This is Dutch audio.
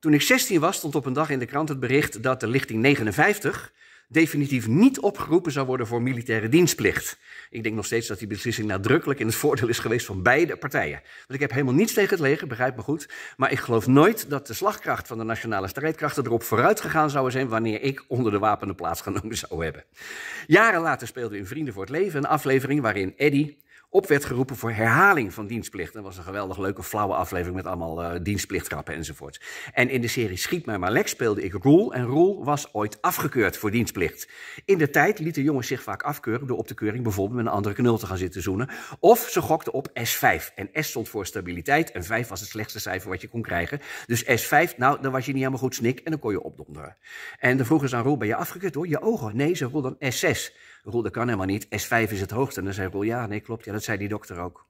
Toen ik 16 was, stond op een dag in de krant het bericht dat de lichting 59 definitief niet opgeroepen zou worden voor militaire dienstplicht. Ik denk nog steeds dat die beslissing nadrukkelijk in het voordeel is geweest van beide partijen. Want ik heb helemaal niets tegen het leger, begrijp me goed. Maar ik geloof nooit dat de slagkracht van de nationale strijdkrachten erop vooruit gegaan zou zijn wanneer ik onder de wapenen plaats genomen zou hebben. Jaren later speelden in Vrienden voor het Leven een aflevering waarin Eddy op werd geroepen voor herhaling van dienstplicht. Dat was een geweldig leuke, flauwe aflevering met allemaal uh, eh, dienstplichtgrappen enzovoorts. En in de serie Schiet mij maar lek speelde ik Roel. En Roel was ooit afgekeurd voor dienstplicht. In de tijd lieten jongens zich vaak afkeuren door op de keuring bijvoorbeeld met een andere knul te gaan zitten zoenen. Of ze gokten op S5. En S stond voor stabiliteit en 5 was het slechtste cijfer wat je kon krijgen. Dus S5, nou, dan was je niet helemaal goed snik en dan kon je opdonderen. En dan vroegen ze aan Roel, ben je afgekeurd hoor? Je ogen? Nee, ze Roel dan S6. Roel, dat kan helemaal niet. S5 is het hoogste. En dan zei Roel, ja, nee, klopt. Ja, dat zei die dokter ook.